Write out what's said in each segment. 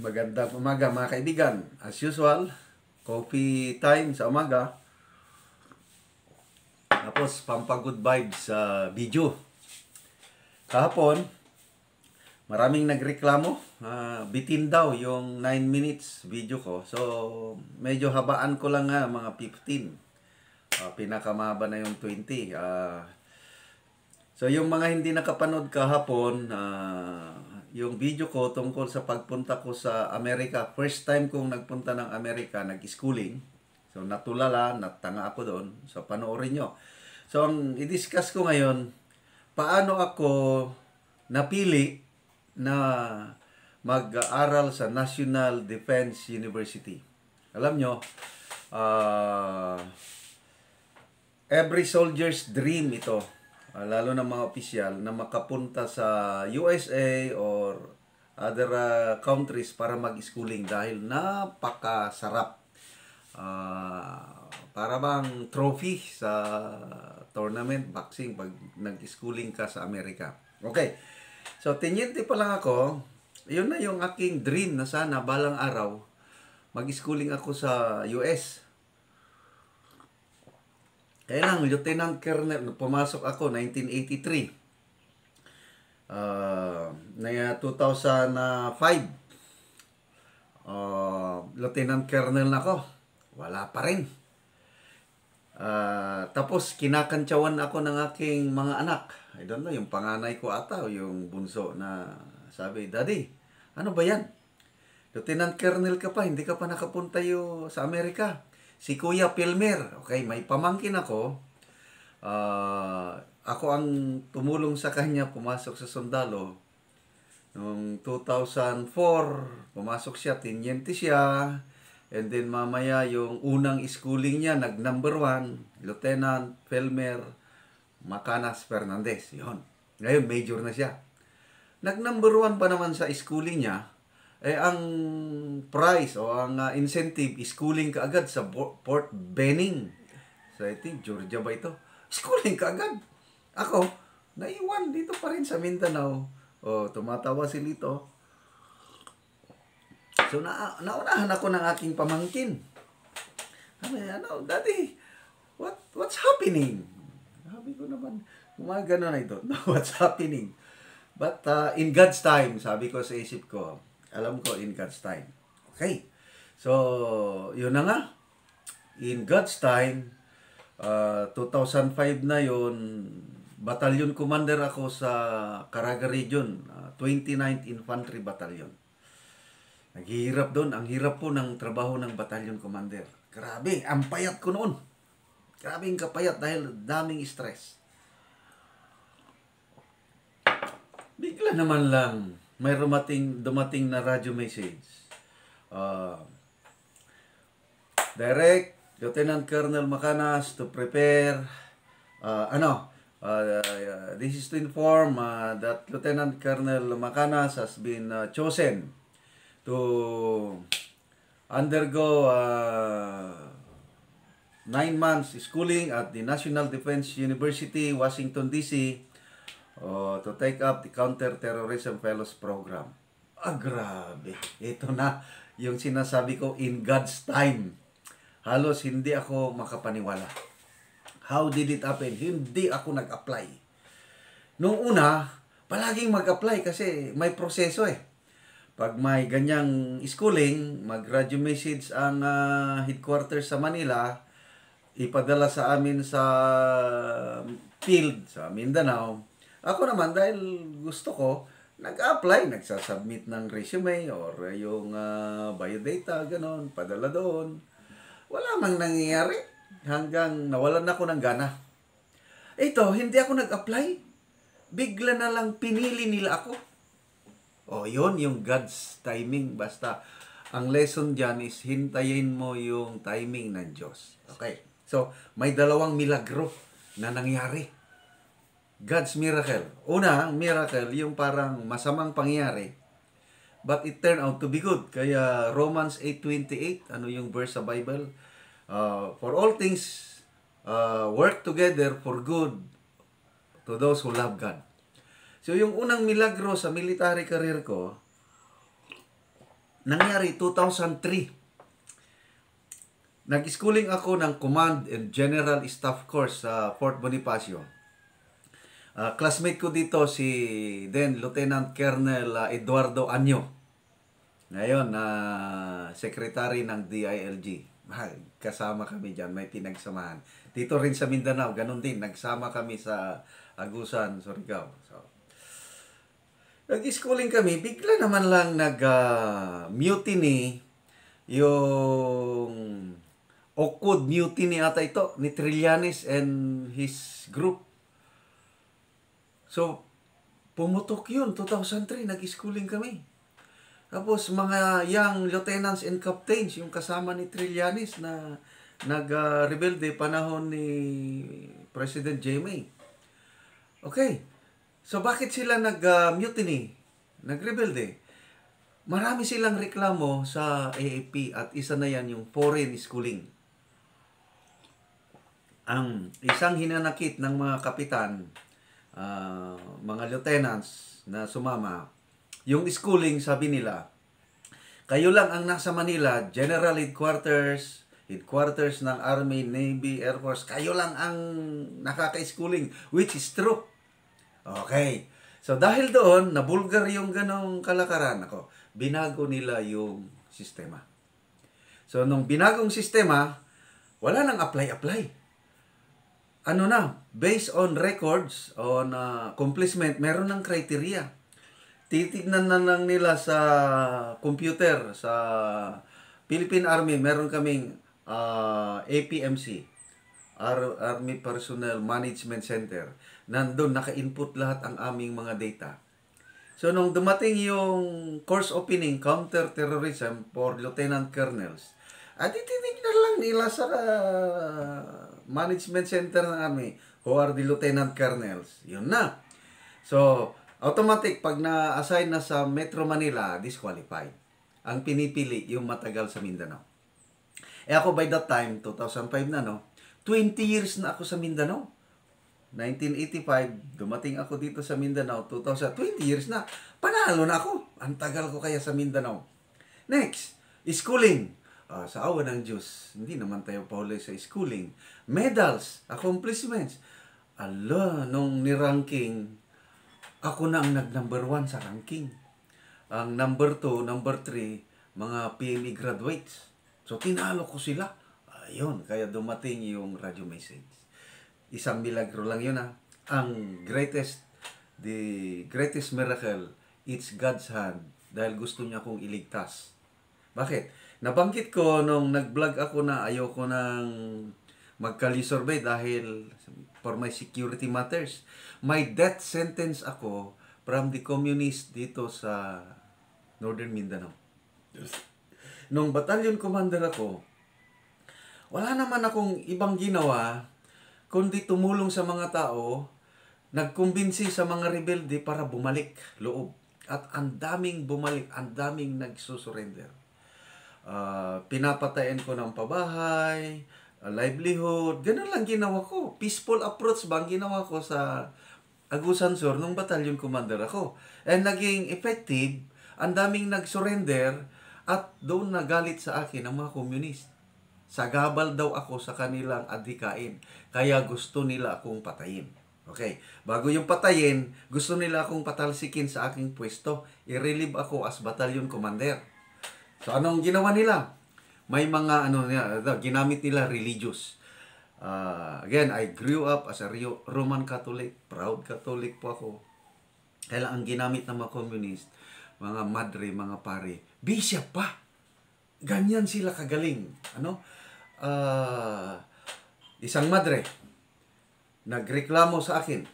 Magandang umaga mga kaibigan. As usual, coffee time sa umaga. Tapos pampagod vibes sa uh, video. Kahapon, maraming nagreklamo. Uh, bitin daw yung 9 minutes video ko. So, medyo habaan ko lang nga mga 15. Uh, ah, pinakamaba na yung 20. Uh, ah, so, yung mga hindi nakapanood kahapon, uh, yung video ko tungkol sa pagpunta ko sa Amerika. First time kong nagpunta ng Amerika, nag-schooling. So natulala, natanga ako doon. So panoorin nyo. So ang i-discuss ko ngayon, paano ako napili na mag-aaral sa National Defense University. Alam nyo, uh, every soldier's dream ito uh, lalo ng mga opisyal na makapunta sa USA or other uh, countries para mag-schooling dahil napakasarap. Uh, para bang trophy sa tournament boxing pag nag-schooling ka sa Amerika. Okay. So, tinyente pa lang ako. Yun na yung aking dream na sana balang araw mag-schooling ako sa US. Kaya lang, Lieutenant Colonel, pumasok ako 1983. Uh, na 2005. Uh, Lieutenant Colonel na ako. Wala pa rin. Uh, tapos, kinakantsawan ako ng aking mga anak. I don't know, yung panganay ko ata o yung bunso na sabi, Daddy, ano ba yan? Lieutenant Colonel ka pa, hindi ka pa nakapunta yo sa Amerika. Si Kuya Pilmer, okay, may pamangkin ako. Uh, ako ang tumulong sa kanya pumasok sa sundalo. Noong 2004, pumasok siya, tinyente siya. And then mamaya yung unang schooling niya, nag number one, Lieutenant Felmer Macanas Fernandez. Yon. Ngayon, major na siya. Nag number one pa naman sa schooling niya eh ang price o ang uh, incentive is cooling ka agad sa Port Benning. So I think Georgia ba ito? Schooling ka agad. Ako, naiwan dito pa rin sa Mindanao. O, tumatawa si Lito. So, na naunahan ako ng aking pamangkin. Ano, ano, daddy, what, what's happening? Sabi ko naman, gumagano na ito. No, what's happening? But uh, in God's time, sabi ko sa isip ko, alam ko, in God's time. Okay. So, yun na nga. In God's time, uh, ah, 2005 na yun, battalion commander ako sa Caraga Region, uh, ah, 29th Infantry Battalion. Naghihirap doon. Ang hirap po ng trabaho ng battalion commander. Grabe, ang payat ko noon. Grabe ang kapayat dahil daming stress. Bigla naman lang may rumating, dumating na radio message. Uh, ah, direct Lieutenant Colonel Macanas to prepare uh, ano uh, uh, this is to inform uh, that Lieutenant Colonel Macanas has been uh, chosen to undergo uh, nine months schooling at the National Defense University, Washington, D.C uh, to take up the Counter-Terrorism Fellows Program. Ah, grabe. Ito na yung sinasabi ko in God's time. Halos hindi ako makapaniwala. How did it happen? Hindi ako nag-apply. Noong una, palaging mag-apply kasi may proseso eh. Pag may ganyang schooling, mag-radio message ang uh, headquarters sa Manila, ipadala sa amin sa field, sa Mindanao, ako naman, dahil gusto ko, nag-apply, nagsasubmit ng resume or yung uh, biodata, ganon, padala doon. Wala mang nangyayari hanggang nawalan ako ng gana. Ito, hindi ako nag-apply. Bigla na lang pinili nila ako. O, oh, yun, yung God's timing. Basta, ang lesson dyan is hintayin mo yung timing ng Diyos. Okay? So, may dalawang milagro na nangyari. God's miracle. Una, ang miracle, yung parang masamang pangyari, but it turned out to be good. Kaya Romans 8.28, ano yung verse sa Bible? Uh, for all things uh, work together for good to those who love God. So yung unang milagro sa military career ko, nangyari 2003. Nag-schooling ako ng Command and General Staff course sa Fort Bonifacio. Uh, classmate ko dito si then Lieutenant Colonel uh, Eduardo Anyo. Ngayon na uh, secretary ng DILG. Kasama kami diyan, may pinagsamahan. Dito rin sa Mindanao, ganun din, nagsama kami sa Agusan, Surigao. So, nag-schooling kami, bigla naman lang nag-mutiny ah, uh, yung Okud mutiny ata ito ni Trillanes and his group So, pumutok yun. 2003, nag-schooling kami. Tapos, mga young lieutenants and captains, yung kasama ni Trillanes na nag-rebelde panahon ni President Jaime. Okay. So, bakit sila nag-mutiny? nag-rebelde? Marami silang reklamo sa AAP at isa na yan yung foreign schooling. Ang isang hinanakit ng mga kapitan uh, mga lieutenants na sumama, yung schooling sabi nila, kayo lang ang nasa Manila, General Headquarters, Headquarters ng Army, Navy, Air Force, kayo lang ang nakaka-schooling, which is true. Okay. So dahil doon, na bulgar yung ganong kalakaran ako, binago nila yung sistema. So nung binagong sistema, wala nang apply-apply ano na, based on records, on uh, accomplishment, meron ng criteria. Titignan na lang nila sa computer, sa Philippine Army, meron kaming uh, APMC, Army Personnel Management Center. Nandun, naka-input lahat ang aming mga data. So, nung dumating yung course opening, Counter-Terrorism for Lieutenant Colonels, at ah, titignan lang nila sa uh, management center ng army who are the lieutenant colonels. Yun na. So, automatic, pag na-assign na sa Metro Manila, disqualified. Ang pinipili, yung matagal sa Mindanao. Eh ako by that time, 2005 na no, 20 years na ako sa Mindanao. 1985, dumating ako dito sa Mindanao, 2000, 20 years na. Panalo na ako. Ang tagal ko kaya sa Mindanao. Next, schooling uh, sa awa ng Diyos, hindi naman tayo paulay sa schooling. Medals, accomplishments. Ala, nung ni-ranking, ako na ang nag-number one sa ranking. Ang number two, number three, mga PLE graduates. So, tinalo ko sila. Ayun, kaya dumating yung radio message. Isang milagro lang yun ah. Ang greatest, the greatest miracle, it's God's hand. Dahil gusto niya akong iligtas. Bakit? Nabanggit ko nung nag-vlog ako na ayoko nang magka magkalisorbay dahil for my security matters. May death sentence ako from the communist dito sa Northern Mindanao. Yes. Nung battalion commander ako, wala naman akong ibang ginawa kundi tumulong sa mga tao, nagkumbinsi sa mga rebelde para bumalik loob. At ang daming bumalik, ang daming nagsusurrender uh, pinapatayan ko ng pabahay, uh, livelihood. Ganun lang ginawa ko. Peaceful approach ba ang ginawa ko sa Agusan Sur nung battalion commander ako. And naging effective, ang daming nag-surrender at doon nagalit sa akin ang mga communist. Sagabal daw ako sa kanilang adhikain. Kaya gusto nila akong patayin. Okay, bago yung patayin, gusto nila akong patalsikin sa aking pwesto. I-relieve ako as battalion commander. So ano ang ginawa nila? May mga ano nila, ginamit nila religious. Uh, again, I grew up as a Roman Catholic. Proud Catholic po ako. Kaya ang ginamit ng mga communist, mga madre, mga pare, bishop pa. Ganyan sila kagaling. Ano? Uh, isang madre, nagreklamo sa akin.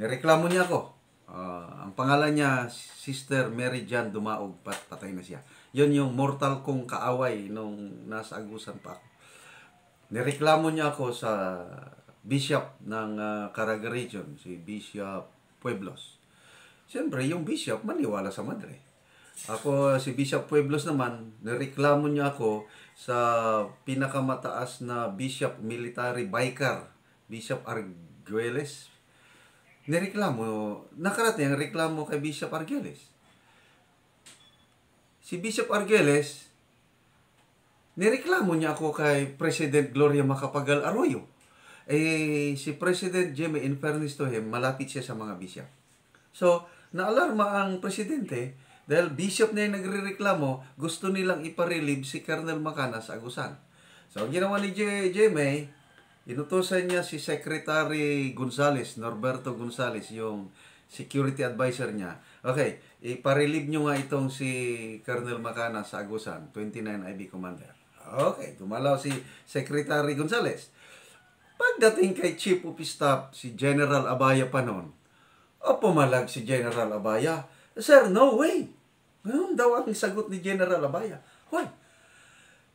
Nireklamo niya ako. Uh, ang pangalan niya, Sister Mary Jan Dumaog, pat patay na siya. Yun yung mortal kong kaaway nung nasa agusan pa ako. Nireklamo niya ako sa bishop ng uh, Caraga Region, si Bishop Pueblos. Siyempre, yung bishop maniwala sa madre. Ako, si Bishop Pueblos naman, nireklamo niya ako sa pinakamataas na bishop military biker, Bishop Arguelles, nireklamo, nakarating ang reklamo kay Bishop Arguelles si Bishop Argeles, nireklamo niya ako kay President Gloria Macapagal Arroyo. Eh, si President Jimmy, in to him, eh, malapit siya sa mga bisya. So, naalarma ang presidente dahil bishop na yung nagre-reklamo, gusto nilang iparilib si Colonel Macana sa Agusan. So, ang ginawa ni Jimmy, inutosan niya si Secretary Gonzales, Norberto Gonzales, yung security advisor niya. Okay, Iparelieve nyo nga itong si Colonel Macana sa Agusan, 29 IB Commander. Okay, tumalaw si Secretary Gonzales. Pagdating kay Chief of Staff, si General Abaya pa noon, o pumalag si General Abaya, Sir, no way! Ngayon daw ang sagot ni General Abaya. Why?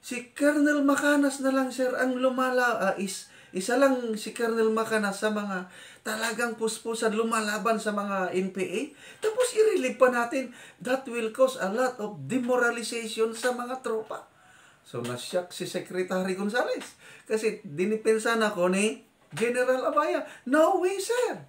Si Colonel Macanas na lang, sir, ang lumala uh, is isa lang si Colonel Macana sa mga talagang puspusan lumalaban sa mga NPA. Tapos i-relieve pa natin. That will cause a lot of demoralization sa mga tropa. So nasyak si Secretary Gonzales. Kasi dinipensa ako ni General Abaya. No way, sir!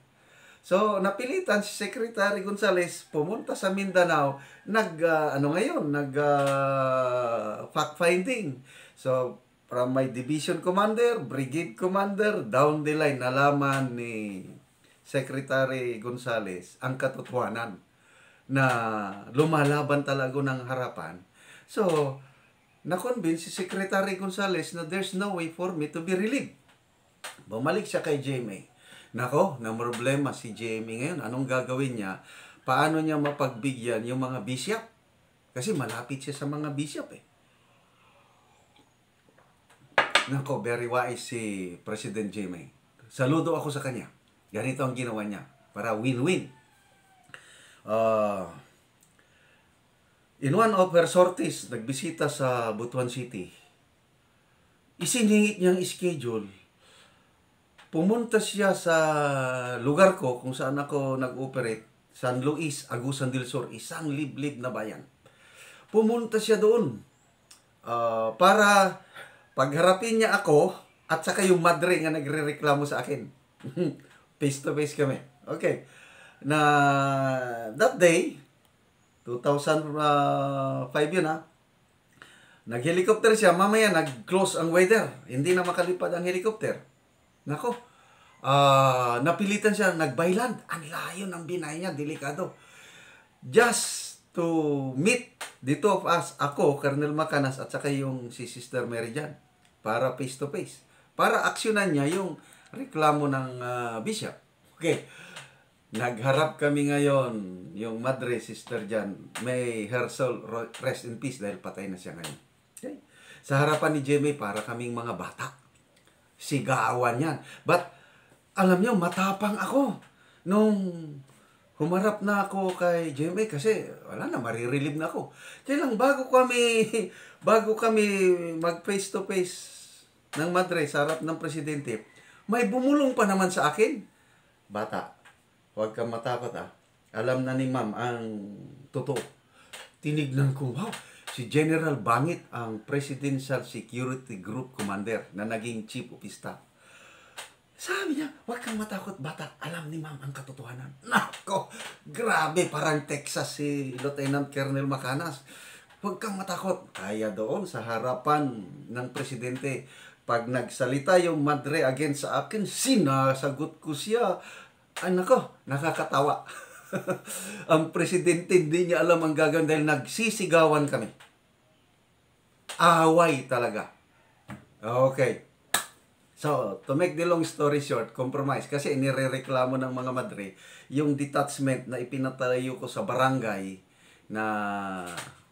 So, napilitan si Secretary Gonzales pumunta sa Mindanao, nag uh, ano ngayon, nag uh, ah, fact finding. So, from my division commander, brigade commander, down the line, nalaman ni Secretary Gonzales ang katotohanan na lumalaban talaga ng harapan. So, na-convince si Secretary Gonzales na there's no way for me to be relieved. Bumalik siya kay Jamie. Nako, na problema si Jamie ngayon. Anong gagawin niya? Paano niya mapagbigyan yung mga bishop? Kasi malapit siya sa mga bishop eh. Nako, very wise si President Jimmy. Saludo ako sa kanya. Ganito ang ginawa niya para win-win. Uh, in one of her sorties, nagbisita sa Butuan City. Isiningit niyang schedule. Pumunta siya sa lugar ko kung saan ako nag-operate, San Luis, Agusan del Sur, isang liblib na bayan. Pumunta siya doon uh, para Pagharapin niya ako at saka yung madre nga nagrereklamo sa akin. face to face kami. Okay. Na that day, 2005 yun ha, nag-helicopter siya, mamaya nag-close ang weather. Hindi na makalipad ang helicopter. Nako, uh, napilitan siya, nagbailand. Ang layo ng binay niya, delikado. Just to meet the two of us, ako, Colonel Macanas, at saka yung si Sister Mary Jan para face to face. Para aksyonan niya yung reklamo ng uh, bishop. Okay. Nagharap kami ngayon, yung madre, sister Jan, may her soul rest in peace dahil patay na siya ngayon. Okay? Sa harapan ni Jimmy, para kaming mga bata. Sigawan yan. But, alam niyo, matapang ako. Nung humarap na ako kay Jimmy kasi wala na, marirelieve na ako. Kailang bago kami, bago kami mag face to face ng Madre sa harap ng presidente, may bumulong pa naman sa akin. Bata, huwag kang matakot ah. Alam na ni ma'am ang totoo. Tinignan ko, wow, si General Bangit ang Presidential Security Group Commander na naging Chief of Staff. Sabi niya, huwag kang matakot bata, alam ni ma'am ang katotohanan. Nako, grabe, parang Texas si Lieutenant Colonel Macanas. Huwag kang matakot. Kaya doon sa harapan ng presidente, pag nagsalita yung madre against sa akin, sinasagot ko siya. Ano ko, nakakatawa. ang presidente hindi niya alam ang gagawin dahil nagsisigawan kami. Away talaga. Okay. So, to make the long story short, compromise. Kasi inireklamo ng mga Madre yung detachment na ipinatayo ko sa barangay na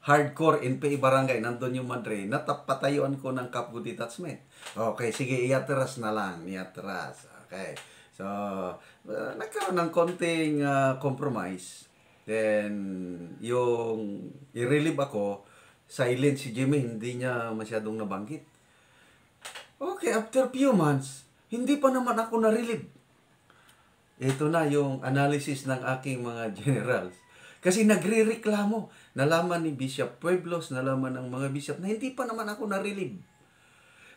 hardcore NPA barangay, nandun yung Madre, natapatayuan ko ng Kapgo Detachment. Okay, sige, iatras na lang, iatras. Okay. So, uh, nagkaroon ng konting uh, compromise. Then, yung i-relieve ako, silent si Jimmy, hindi niya masyadong nabanggit. Okay, after few months, hindi pa naman ako na-relieve. Ito na yung analysis ng aking mga generals. Kasi nagre-reklamo Nalaman ni Bishop Pueblos, nalaman ng mga bishop na hindi pa naman ako narilib.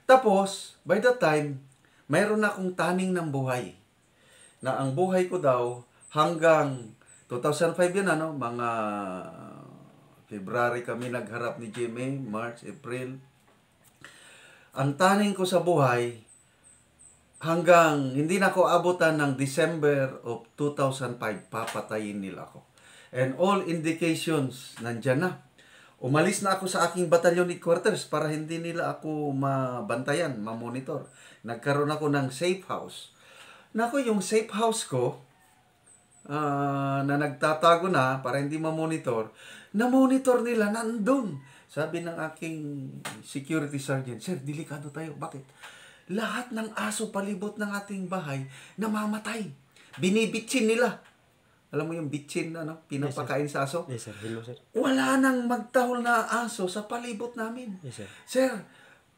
Tapos, by the time, mayroon na akong taning ng buhay. Na ang buhay ko daw hanggang 2005 yan ano, mga February kami nagharap ni Jimmy, March, April. Ang taning ko sa buhay hanggang hindi na ko abutan ng December of 2005 papatayin nila ako and all indications nandyan na. Umalis na ako sa aking batalyon headquarters para hindi nila ako mabantayan, mamonitor. Nagkaroon ako ng safe house. Nako, yung safe house ko, uh, na nagtatago na para hindi mamonitor, na-monitor nila nandun. Sabi ng aking security sergeant, Sir, delikado tayo. Bakit? Lahat ng aso palibot ng ating bahay namamatay. Binibitsin nila. Alam mo yung bitchin na no? pinapakain yes, sa aso? Yes, sir. Hello, sir. Wala nang magtahol na aso sa palibot namin. Yes, sir. Sir,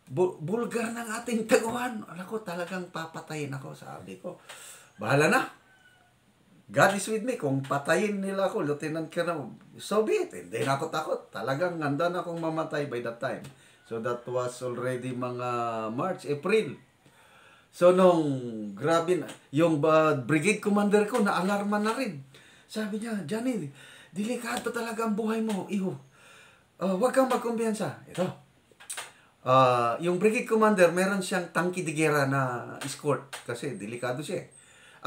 bu- bulgar ng ating taguan. Alam ko, talagang papatayin ako. Sabi ko, bahala na. God is with me. Kung patayin nila ako, Lieutenant Colonel, so be it. Hindi na ako takot. Talagang ganda na akong mamatay by that time. So that was already mga March, April. So nung, grabe na, yung brigade commander ko, na-alarma na rin. Sabi niya, Johnny, delikado talaga ang buhay mo, iho. Uh, huwag kang magkumpiyansa. Ito. Uh, yung brigade commander, meron siyang tanki de guerra na escort kasi delikado siya. Eh.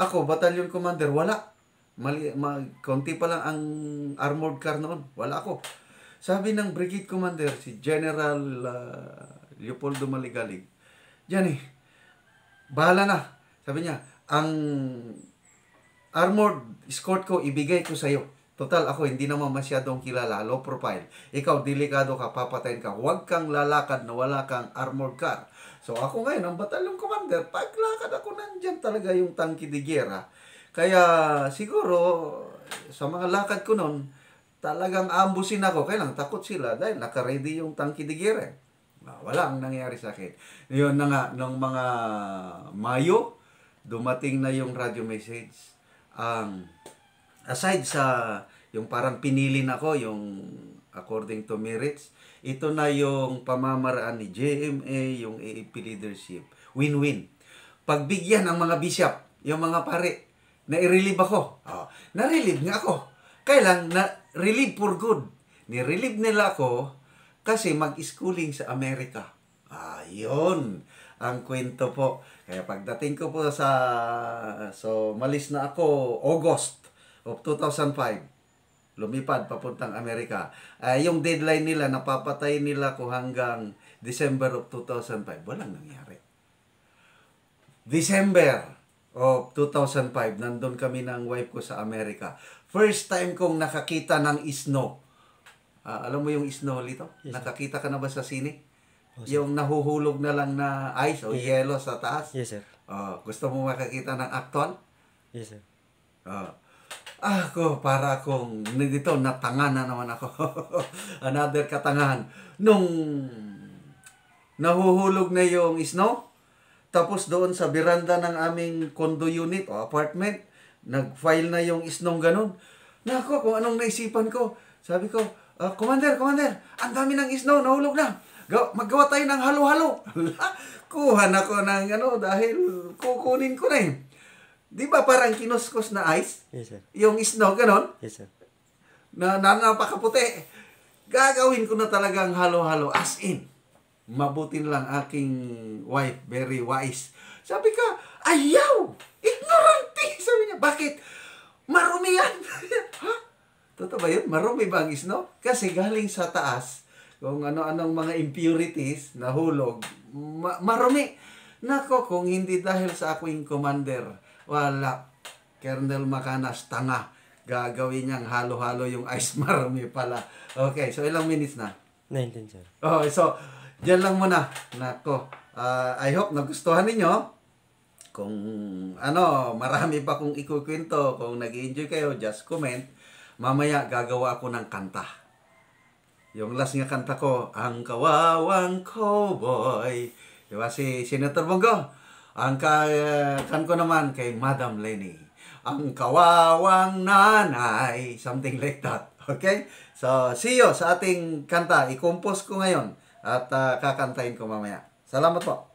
Ako, battalion commander, wala. Mali, ma, konti pa lang ang armored car noon. Wala ako. Sabi ng brigade commander, si General uh, Leopoldo Maligalig, Johnny, bahala na. Sabi niya, ang armor escort ko, ibigay ko sa iyo. Total, ako hindi naman masyadong kilala, low profile. Ikaw, delikado ka, papatayin ka. Huwag kang lalakad na wala kang armored car. So ako ngayon, ang batalyon commander, paglakad ako, nandyan talaga yung tanki de guerra. Kaya siguro, sa mga lakad ko noon, talagang ambusin ako. Kaya lang, takot sila dahil nakaready yung tanki de guerra. Wala ang nangyari sa akin. Yun na nga, nung mga Mayo, dumating na yung radio message um, aside sa yung parang pinili na ko, yung according to merits, ito na yung pamamaraan ni JMA, yung AAP leadership. Win-win. Pagbigyan ng mga bishop, yung mga pare, na i-relieve ako. Oh, ah, na-relieve nga ako. kailan na-relieve for good. Ni-relieve nila ako kasi mag-schooling sa Amerika. Ayun. Ah, ang kwento po. Kaya pagdating ko po sa, so malis na ako August of 2005, lumipad papuntang Amerika. Uh, yung deadline nila, napapatay nila ko hanggang December of 2005. Walang nangyari. December of 2005, nandun kami ng wife ko sa Amerika. First time kong nakakita ng snow. Uh, alam mo yung snow, Lito? Yes, Nakakita ka na ba sa sine? Oh, yung nahuhulog na lang na ice o yes. yellow sa taas. Yes, sir. Oh, gusto mo makakita ng acton? Yes, sir. Oh. Ah, ako, para akong, dito, natangan na naman ako. Another katangahan. Nung nahuhulog na yung snow, tapos doon sa veranda ng aming condo unit o apartment, nag-file na yung snow ganun. Nako, kung anong naisipan ko. Sabi ko, uh, Commander, Commander, ang dami ng snow, nahulog na. Maggawa tayo ng halo-halo. Kuha na ko ng ano dahil kukunin ko na eh. Di ba parang kinuskos na ice? Yes, sir. Yung snow, ganon? Yes, sir. Na, na napakaputi. Gagawin ko na talagang halo-halo. As in, mabutin lang aking wife, very wise. Sabi ka, ayaw! Ignorante! Sabi niya, bakit? Marumi yan! ha? Totoo ba yun? Marumi ba ang isno? Kasi galing sa taas, kung ano-anong mga impurities na hulog, ma- marumi. Nako, kung hindi dahil sa aking commander, wala. Kernel Macanas, tanga. Gagawin niyang halo-halo yung ice marumi pala. Okay, so ilang minutes na? 19, sir. Okay, so, dyan lang muna. Nako, uh, I hope nagustuhan ninyo. Kung ano, marami pa kung ikukwento. Kung nag enjoy kayo, just comment. Mamaya gagawa ako ng kanta. Yung last nga kanta ko, Ang Kawawang Cowboy. Diba si Senator Bongo? Ang ka, uh, kan ko naman kay Madam Lenny. Ang Kawawang Nanay. Something like that. Okay? So, see you sa ating kanta. I-compose ko ngayon at uh, kakantahin ko mamaya. Salamat po.